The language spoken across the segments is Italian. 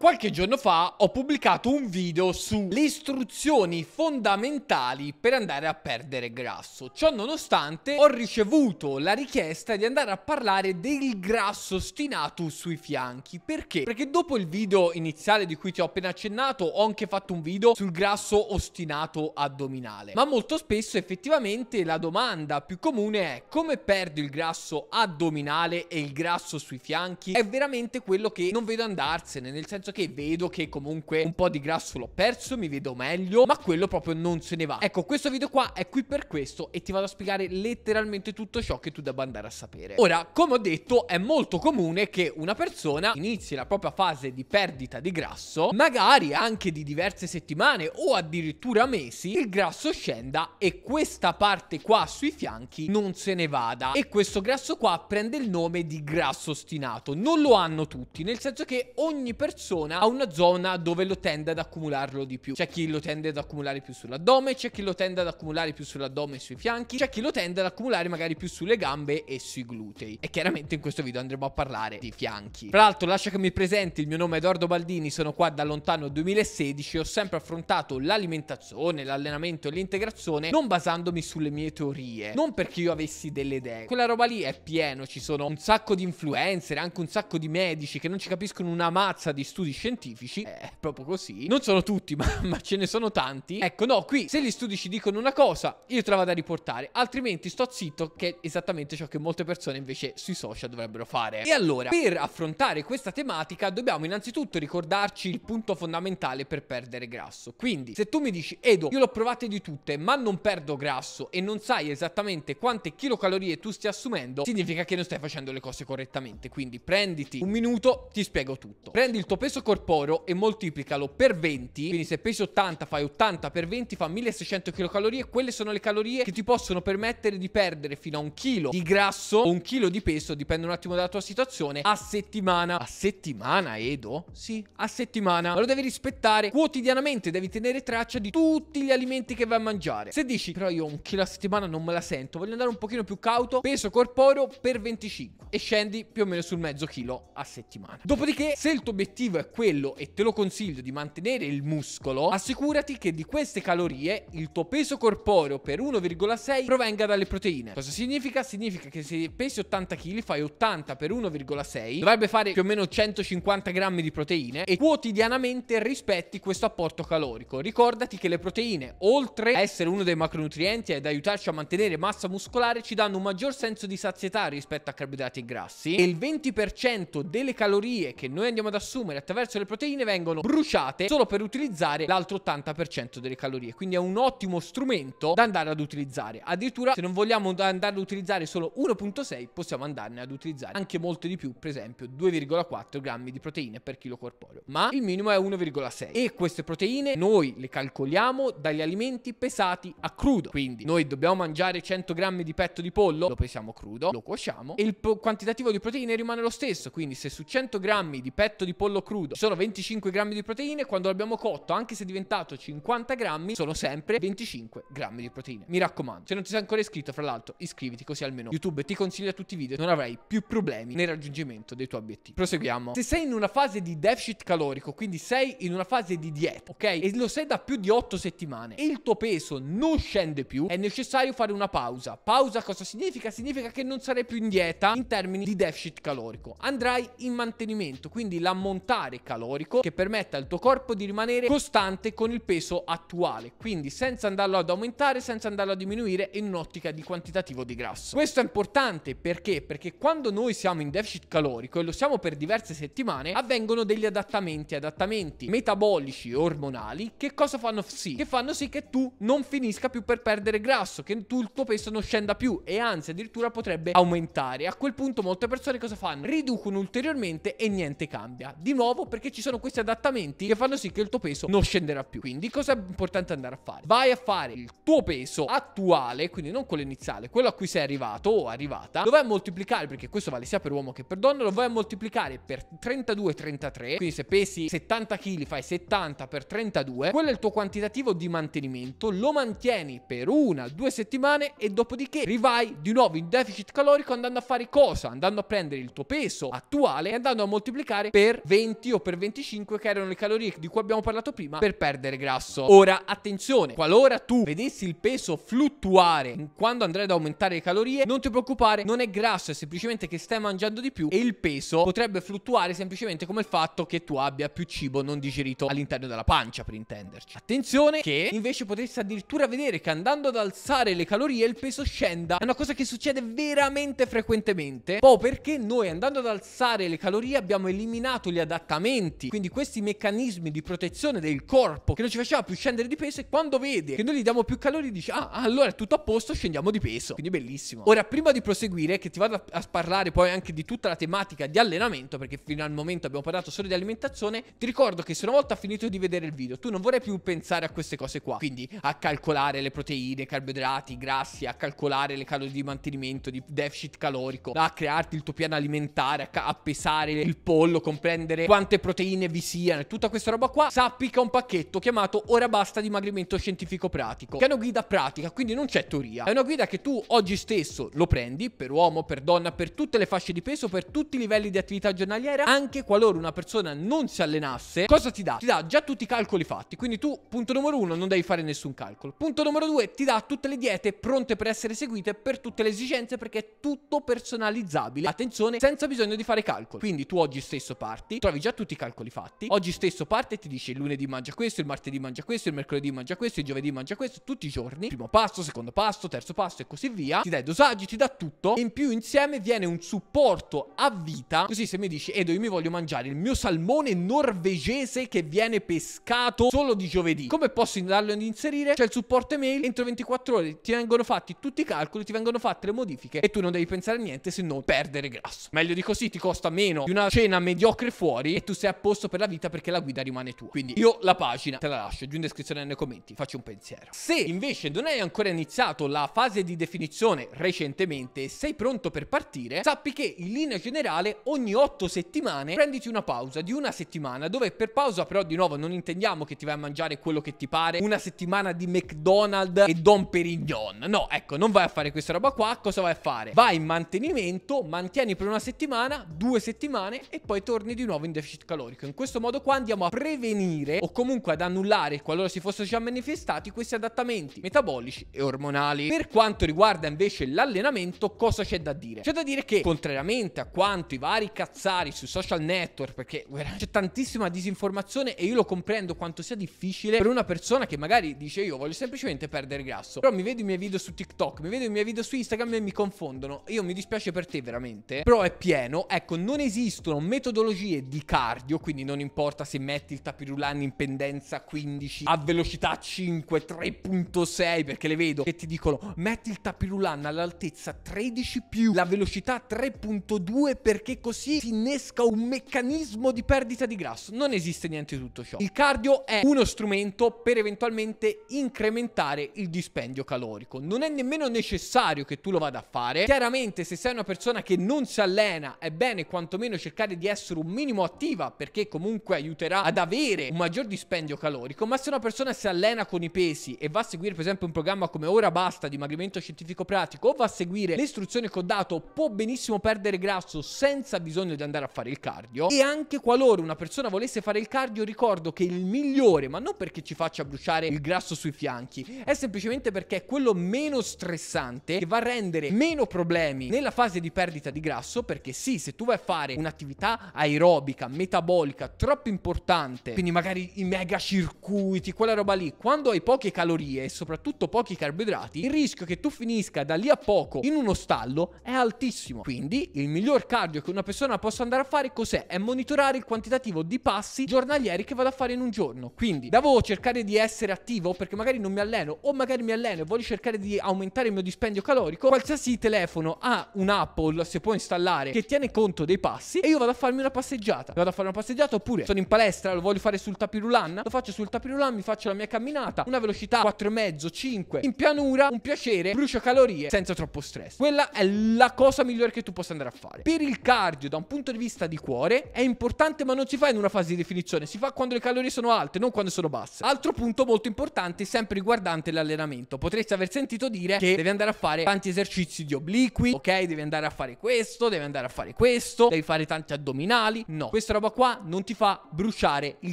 Qualche giorno fa ho pubblicato un video sulle istruzioni fondamentali per andare a perdere grasso. Ciò nonostante ho ricevuto la richiesta di andare a parlare del grasso ostinato sui fianchi. Perché? Perché dopo il video iniziale di cui ti ho appena accennato ho anche fatto un video sul grasso ostinato addominale. Ma molto spesso effettivamente la domanda più comune è come perdo il grasso addominale e il grasso sui fianchi? È veramente quello che non vedo andarsene, nel senso senso che vedo che comunque un po' di grasso l'ho perso, mi vedo meglio, ma quello proprio non se ne va. Ecco, questo video qua è qui per questo e ti vado a spiegare letteralmente tutto ciò che tu debba andare a sapere. Ora, come ho detto, è molto comune che una persona inizi la propria fase di perdita di grasso, magari anche di diverse settimane o addirittura mesi, il grasso scenda e questa parte qua sui fianchi non se ne vada. E questo grasso qua prende il nome di grasso ostinato. Non lo hanno tutti, nel senso che ogni persona persona a una zona dove lo tende ad accumularlo di più. C'è chi lo tende ad accumulare più sull'addome, c'è chi lo tende ad accumulare più sull'addome e sui fianchi, c'è chi lo tende ad accumulare magari più sulle gambe e sui glutei. E chiaramente in questo video andremo a parlare di fianchi. Tra l'altro lascia che mi presenti, il mio nome è Edoardo Baldini, sono qua da lontano 2016 ho sempre affrontato l'alimentazione, l'allenamento e l'integrazione non basandomi sulle mie teorie, non perché io avessi delle idee. Quella roba lì è pieno, ci sono un sacco di influencer, anche un sacco di medici che non ci capiscono una mazza di studi studi scientifici, è eh, proprio così, non sono tutti, ma, ma ce ne sono tanti. Ecco, no, qui se gli studi ci dicono una cosa, io te la vado a riportare, altrimenti sto zitto, che è esattamente ciò che molte persone invece sui social dovrebbero fare. E allora, per affrontare questa tematica, dobbiamo innanzitutto ricordarci il punto fondamentale per perdere grasso. Quindi, se tu mi dici, Edo, io l'ho provate di tutte, ma non perdo grasso e non sai esattamente quante chilocalorie tu stia assumendo, significa che non stai facendo le cose correttamente. Quindi prenditi un minuto, ti spiego tutto. Prendi il tuo peso peso corporeo e moltiplicalo per 20, quindi se pesi 80 fai 80 per 20 fa 1600 kcal, quelle sono le calorie che ti possono permettere di perdere fino a un chilo di grasso o un chilo di peso, dipende un attimo dalla tua situazione, a settimana. A settimana, Edo? Sì, a settimana. Ma lo devi rispettare quotidianamente, devi tenere traccia di tutti gli alimenti che vai a mangiare. Se dici, però io un chilo a settimana non me la sento, voglio andare un pochino più cauto, peso corporeo per 25 e scendi più o meno sul mezzo chilo a settimana. Dopodiché, se il tuo obiettivo è quello, e te lo consiglio, di mantenere il muscolo, assicurati che di queste calorie il tuo peso corporeo per 1,6 provenga dalle proteine. Cosa significa? Significa che se pesi 80 kg fai 80 per 1,6, dovrebbe fare più o meno 150 grammi di proteine e quotidianamente rispetti questo apporto calorico. Ricordati che le proteine, oltre a essere uno dei macronutrienti ed aiutarci a mantenere massa muscolare, ci danno un maggior senso di sazietà rispetto a carboidrati e grassi e il 20% delle calorie che noi andiamo ad assumere attraverso le proteine vengono bruciate solo per utilizzare l'altro 80% delle calorie. Quindi è un ottimo strumento da andare ad utilizzare. Addirittura se non vogliamo andare ad utilizzare solo 1.6 possiamo andarne ad utilizzare anche molto di più, per esempio 2,4 grammi di proteine per chilo corporeo. Ma il minimo è 1,6 e queste proteine noi le calcoliamo dagli alimenti pesati a crudo. Quindi noi dobbiamo mangiare 100 grammi di petto di pollo, lo pesiamo crudo, lo cuociamo e il quantitativo di proteine rimane lo stesso. Quindi se su 100 grammi di petto di pollo crudo crudo sono 25 grammi di proteine, quando l'abbiamo cotto, anche se è diventato 50 grammi, sono sempre 25 grammi di proteine. Mi raccomando, se non ti sei ancora iscritto, fra l'altro, iscriviti così almeno YouTube ti consiglia tutti i video, non avrai più problemi nel raggiungimento dei tuoi obiettivi. Proseguiamo. Se sei in una fase di deficit calorico, quindi sei in una fase di dieta, ok? E lo sei da più di 8 settimane e il tuo peso non scende più, è necessario fare una pausa. Pausa cosa significa? Significa che non sarai più in dieta in termini di deficit calorico. Andrai in mantenimento, quindi l'ammontare regolare calorico che permetta al tuo corpo di rimanere costante con il peso attuale, quindi senza andarlo ad aumentare, senza andarlo a diminuire in un'ottica di quantitativo di grasso. Questo è importante perché? Perché quando noi siamo in deficit calorico e lo siamo per diverse settimane, avvengono degli adattamenti, adattamenti metabolici e ormonali che cosa fanno sì? Che fanno sì che tu non finisca più per perdere grasso, che tu il tuo peso non scenda più e anzi addirittura potrebbe aumentare. A quel punto molte persone cosa fanno? Riducono ulteriormente e niente cambia. Di nuovo nuovo perché ci sono questi adattamenti che fanno sì che il tuo peso non scenderà più. Quindi cosa è importante andare a fare? Vai a fare il tuo peso attuale, quindi non quello iniziale, quello a cui sei arrivato o arrivata, lo vai a moltiplicare perché questo vale sia per uomo che per donna, lo vai a moltiplicare per 32-33, quindi se pesi 70 kg fai 70 per 32, quello è il tuo quantitativo di mantenimento, lo mantieni per una, due settimane e dopodiché rivai di nuovo in deficit calorico andando a fare cosa? Andando a prendere il tuo peso attuale e andando a moltiplicare per 20 CO per 25 che erano le calorie di cui abbiamo parlato prima per perdere grasso. Ora, attenzione, qualora tu vedessi il peso fluttuare quando andrai ad aumentare le calorie, non ti preoccupare, non è grasso, è semplicemente che stai mangiando di più e il peso potrebbe fluttuare semplicemente come il fatto che tu abbia più cibo non digerito all'interno della pancia, per intenderci. Attenzione che invece potresti addirittura vedere che andando ad alzare le calorie il peso scenda. È una cosa che succede veramente frequentemente, un po' perché noi andando ad alzare le calorie abbiamo eliminato gli adattamenti legamenti, quindi questi meccanismi di protezione del corpo che non ci faceva più scendere di peso e quando vede che noi gli diamo più calori dice ah, ah allora è tutto a posto scendiamo di peso, quindi bellissimo. Ora prima di proseguire che ti vado a, a parlare poi anche di tutta la tematica di allenamento perché fino al momento abbiamo parlato solo di alimentazione, ti ricordo che se una volta finito di vedere il video tu non vorrai più pensare a queste cose qua, quindi a calcolare le proteine, i carboidrati, i grassi, a calcolare le calorie di mantenimento, di deficit calorico, a crearti il tuo piano alimentare, a, a pesare il pollo, comprendere quanto quante proteine vi siano e tutta questa roba qua, sappi che ho un pacchetto chiamato Ora basta dimagrimento scientifico pratico, che è una guida pratica, quindi non c'è teoria. È una guida che tu oggi stesso lo prendi, per uomo, per donna, per tutte le fasce di peso, per tutti i livelli di attività giornaliera, anche qualora una persona non si allenasse, cosa ti dà? Ti dà già tutti i calcoli fatti, quindi tu, punto numero uno, non devi fare nessun calcolo. Punto numero due, ti dà tutte le diete pronte per essere seguite per tutte le esigenze perché è tutto personalizzabile, attenzione, senza bisogno di fare calcoli. Quindi tu oggi stesso parti, trovi già tutti tutti i calcoli fatti. Oggi stesso parte e ti dice il lunedì mangia questo, il martedì mangia questo, il mercoledì mangia questo, il giovedì mangia questo, tutti i giorni. Primo pasto, secondo pasto, terzo pasto e così via. Ti dai dosaggi, ti dà tutto. E in più insieme viene un supporto a vita. Così se mi dici, Edo, io mi voglio mangiare il mio salmone norvegese che viene pescato solo di giovedì. Come posso andarlo ad inserire? C'è il supporto email. Entro 24 ore ti vengono fatti tutti i calcoli, ti vengono fatte le modifiche e tu non devi pensare a niente se non perdere grasso. Meglio di così ti costa meno di una cena mediocre fuori e tu sei a posto per la vita perché la guida rimane tua. Quindi io la pagina te la lascio giù in descrizione nei commenti, faccio un pensiero. Se invece non hai ancora iniziato la fase di definizione recentemente e sei pronto per partire, sappi che in linea generale ogni 8 settimane prenditi una pausa di una settimana dove per pausa però di nuovo non intendiamo che ti vai a mangiare quello che ti pare, una settimana di McDonald's e Don Perignon. No, ecco, non vai a fare questa roba qua, cosa vai a fare? Vai in mantenimento, mantieni per una settimana, due settimane e poi torni di nuovo in definizione deficit calorico. In questo modo qua andiamo a prevenire o comunque ad annullare, qualora si fossero già manifestati, questi adattamenti metabolici e ormonali. Per quanto riguarda invece l'allenamento, cosa c'è da dire? C'è da dire che, contrariamente a quanto i vari cazzari sui social network, perché c'è tantissima disinformazione e io lo comprendo quanto sia difficile per una persona che magari dice io voglio semplicemente perdere grasso, però mi vedo i miei video su TikTok, mi vedo i miei video su Instagram e mi confondono. Io mi dispiace per te veramente, però è pieno. Ecco, non esistono metodologie di calcio cardio, quindi non importa se metti il tapirulan in pendenza 15 a velocità 5, 3.6, perché le vedo che ti dicono metti il tapirulan all'altezza 13 più la velocità 3.2 perché così si innesca un meccanismo di perdita di grasso. Non esiste niente di tutto ciò. Il cardio è uno strumento per eventualmente incrementare il dispendio calorico. Non è nemmeno necessario che tu lo vada a fare. Chiaramente se sei una persona che non si allena è bene quantomeno cercare di essere un minimo attivo positiva perché comunque aiuterà ad avere un maggior dispendio calorico, ma se una persona si allena con i pesi e va a seguire per esempio un programma come Ora Basta dimagrimento scientifico pratico o va a seguire le istruzioni che ho dato, può benissimo perdere grasso senza bisogno di andare a fare il cardio e anche qualora una persona volesse fare il cardio ricordo che il migliore, ma non perché ci faccia bruciare il grasso sui fianchi, è semplicemente perché è quello meno stressante che va a rendere meno problemi nella fase di perdita di grasso perché sì, se tu vai a fare un'attività aerobica metabolica troppo importante, quindi magari i megacircuiti, quella roba lì, quando hai poche calorie e soprattutto pochi carboidrati, il rischio che tu finisca da lì a poco in uno stallo è altissimo. Quindi il miglior cardio che una persona possa andare a fare cos'è? È monitorare il quantitativo di passi giornalieri che vado a fare in un giorno. Quindi devo cercare di essere attivo perché magari non mi alleno o magari mi alleno e voglio cercare di aumentare il mio dispendio calorico. Qualsiasi telefono ha un'Apple, se può installare, che tiene conto dei passi e io vado a farmi una passeggiata. Vado vado a fare una passeggiata oppure sono in palestra, lo voglio fare sul tapirulan, lo faccio sul tapirulan, mi faccio la mia camminata, una velocità 4,5, 5, in pianura, un piacere, brucio calorie senza troppo stress. Quella è la cosa migliore che tu possa andare a fare. Per il cardio, da un punto di vista di cuore, è importante ma non si fa in una fase di definizione, si fa quando le calorie sono alte, non quando sono basse. Altro punto molto importante, sempre riguardante l'allenamento. Potresti aver sentito dire che devi andare a fare tanti esercizi di obliqui, ok? Devi andare a fare questo, devi andare a fare questo, devi fare tanti addominali. No, questo era roba qua non ti fa bruciare il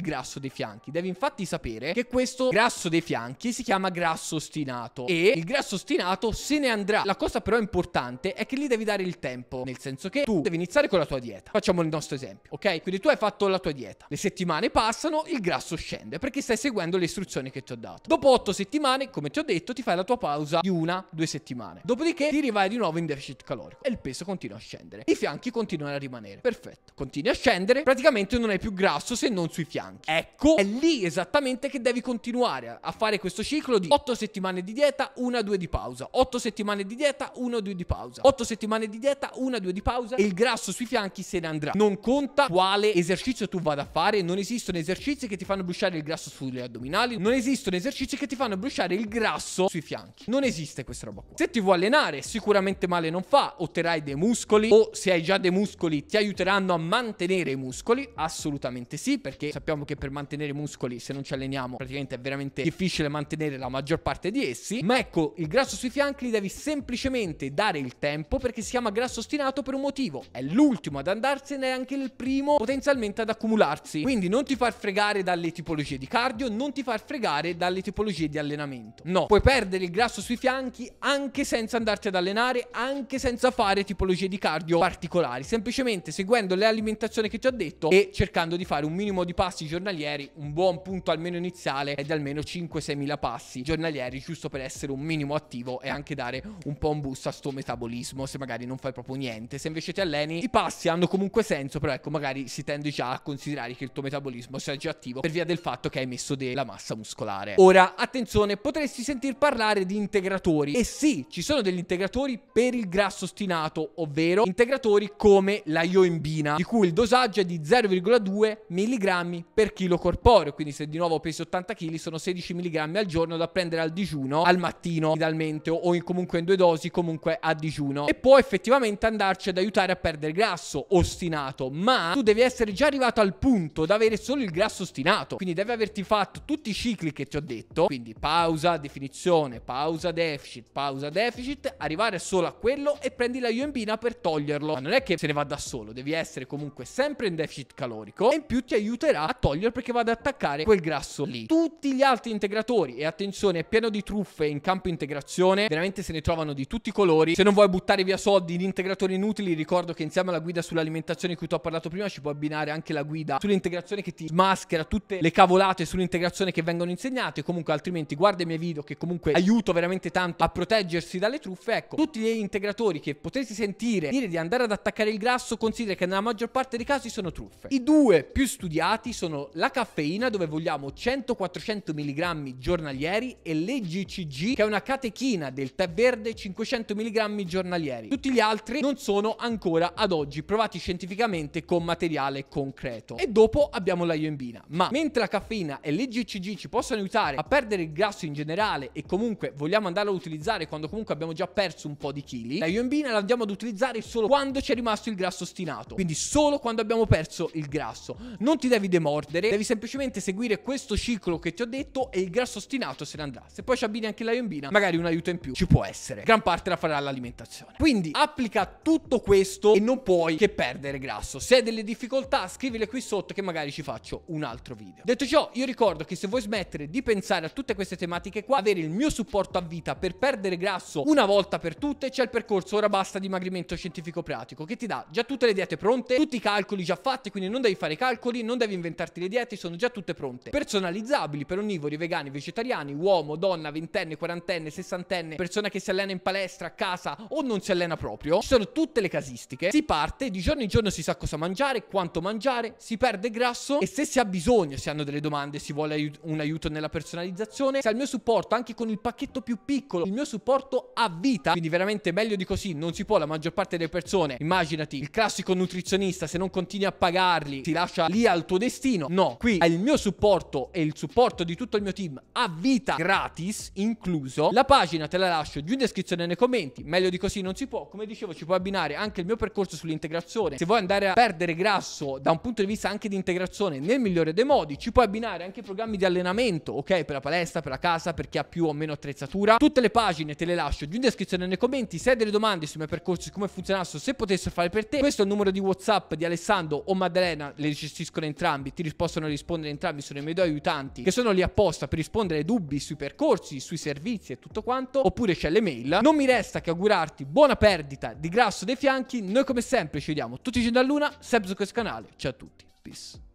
grasso dei fianchi. Devi infatti sapere che questo grasso dei fianchi si chiama grasso ostinato e il grasso ostinato se ne andrà. La cosa però importante è che lì devi dare il tempo, nel senso che tu devi iniziare con la tua dieta. Facciamo il nostro esempio, ok? Quindi tu hai fatto la tua dieta. Le settimane passano, il grasso scende perché stai seguendo le istruzioni che ti ho dato. Dopo otto settimane, come ti ho detto, ti fai la tua pausa di una, due settimane. Dopodiché ti rivai di nuovo in deficit calorico e il peso continua a scendere. I fianchi continuano a rimanere. Perfetto. Continui a scendere. Praticamente praticamente non è più grasso se non sui fianchi. Ecco, è lì esattamente che devi continuare a fare questo ciclo di 8 settimane di dieta, 1-2 di pausa, 8 settimane di dieta, 1-2 di pausa, 8 settimane di dieta, 1-2 di pausa e il grasso sui fianchi se ne andrà. Non conta quale esercizio tu vada a fare, non esistono esercizi che ti fanno bruciare il grasso sulle addominali, non esistono esercizi che ti fanno bruciare il grasso sui fianchi. Non esiste questa roba qua. Se ti vuoi allenare, sicuramente male non fa, otterrai dei muscoli o se hai già dei muscoli ti aiuteranno a mantenere i muscoli muscoli? Assolutamente sì, perché sappiamo che per mantenere i muscoli, se non ci alleniamo, praticamente è veramente difficile mantenere la maggior parte di essi. Ma ecco, il grasso sui fianchi li devi semplicemente dare il tempo perché si chiama grasso ostinato per un motivo. È l'ultimo ad andarsene e anche il primo potenzialmente ad accumularsi. Quindi non ti far fregare dalle tipologie di cardio, non ti far fregare dalle tipologie di allenamento. No, puoi perdere il grasso sui fianchi anche senza andarti ad allenare, anche senza fare tipologie di cardio particolari, semplicemente seguendo le alimentazioni che ti ho detto letto e cercando di fare un minimo di passi giornalieri, un buon punto almeno iniziale è di almeno 5-6 mila passi giornalieri, giusto per essere un minimo attivo e anche dare un po' un boost a sto metabolismo se magari non fai proprio niente. Se invece ti alleni, i passi hanno comunque senso, però ecco, magari si tende già a considerare che il tuo metabolismo sia già attivo per via del fatto che hai messo della massa muscolare. Ora, attenzione, potresti sentir parlare di integratori. E sì, ci sono degli integratori per il grasso ostinato, ovvero integratori come la ioimbina, di cui il dosaggio è di 0,2 mg per chilo corporeo, quindi se di nuovo pesi 80 kg sono 16 mg al giorno da prendere al digiuno, al mattino idealmente o in, comunque in due dosi comunque a digiuno e può effettivamente andarci ad aiutare a perdere grasso ostinato, ma tu devi essere già arrivato al punto da avere solo il grasso ostinato, quindi devi averti fatto tutti i cicli che ti ho detto, quindi pausa, definizione, pausa, deficit, pausa, deficit, arrivare solo a quello e prendi la iombina per toglierlo, ma non è che se ne va da solo, devi essere comunque sempre in deficit deficit calorico e in più ti aiuterà a togliere perché va ad attaccare quel grasso lì. Tutti gli altri integratori e attenzione, è pieno di truffe in campo integrazione, veramente se ne trovano di tutti i colori. Se non vuoi buttare via soldi in integratori inutili, ricordo che insieme alla guida sull'alimentazione di cui ti ho parlato prima ci puoi abbinare anche la guida sull'integrazione che ti maschera tutte le cavolate sull'integrazione che vengono insegnate, comunque altrimenti guarda i miei video che comunque aiuto veramente tanto a proteggersi dalle truffe. Ecco, tutti gli integratori che potete sentire dire di andare ad attaccare il grasso, considera che nella maggior parte dei casi sono truffe truffe. I due più studiati sono la caffeina, dove vogliamo 100-400 mg giornalieri, e l'EGCG, che è una catechina del tè verde 500 mg giornalieri. Tutti gli altri non sono ancora ad oggi provati scientificamente con materiale concreto. E dopo abbiamo la ioimbina. Ma mentre la caffeina e l'EGCG ci possono aiutare a perdere il grasso in generale e comunque vogliamo andarlo a utilizzare quando comunque abbiamo già perso un po' di chili, la ioimbina la andiamo ad utilizzare solo quando ci è rimasto il grasso ostinato. Quindi solo quando abbiamo perso verso il grasso. Non ti devi demordere, devi semplicemente seguire questo ciclo che ti ho detto e il grasso ostinato se ne andrà. Se poi ci abbini anche la iombina, magari un aiuto in più ci può essere. Gran parte la farà l'alimentazione. Quindi applica tutto questo e non puoi che perdere grasso. Se hai delle difficoltà, scrivile qui sotto che magari ci faccio un altro video. Detto ciò, io ricordo che se vuoi smettere di pensare a tutte queste tematiche qua, avere il mio supporto a vita per perdere grasso una volta per tutte, c'è il percorso Ora basta dimagrimento scientifico pratico che ti dà già tutte le diete pronte, tutti i calcoli già fatti piatti, quindi non devi fare i calcoli, non devi inventarti le diete, sono già tutte pronte. Personalizzabili per onnivori, vegani, vegetariani, uomo, donna, ventenne, quarantenne, sessantenne, persona che si allena in palestra, a casa o non si allena proprio. Ci sono tutte le casistiche. Si parte, di giorno in giorno si sa cosa mangiare, quanto mangiare, si perde grasso e se si ha bisogno, se hanno delle domande, si vuole aiut un aiuto nella personalizzazione, se ha il mio supporto anche con il pacchetto più piccolo, il mio supporto a vita, quindi veramente meglio di così non si può la maggior parte delle persone. Immaginati il classico nutrizionista se non continui a parlare pagarli, ti lascia lì al tuo destino. No, qui hai il mio supporto e il supporto di tutto il mio team a vita gratis incluso. La pagina te la lascio giù in descrizione nei commenti, meglio di così non si può. Come dicevo ci puoi abbinare anche il mio percorso sull'integrazione. Se vuoi andare a perdere grasso da un punto di vista anche di integrazione nel migliore dei modi, ci puoi abbinare anche i programmi di allenamento, ok? Per la palestra, per la casa, per chi ha più o meno attrezzatura. Tutte le pagine te le lascio giù in descrizione nei commenti. Se hai delle domande sui miei percorsi, come funzionassero, se potessero fare per te, questo è il numero di WhatsApp di Alessandro o Maddalena le gestiscono entrambi, ti possono rispondere entrambi, sono i miei due aiutanti che sono lì apposta per rispondere ai dubbi sui percorsi, sui servizi e tutto quanto, oppure c'è l'email. Non mi resta che augurarti buona perdita di grasso dei fianchi, noi come sempre ci vediamo tutti i giorni luna, sempre su questo canale, ciao a tutti, peace.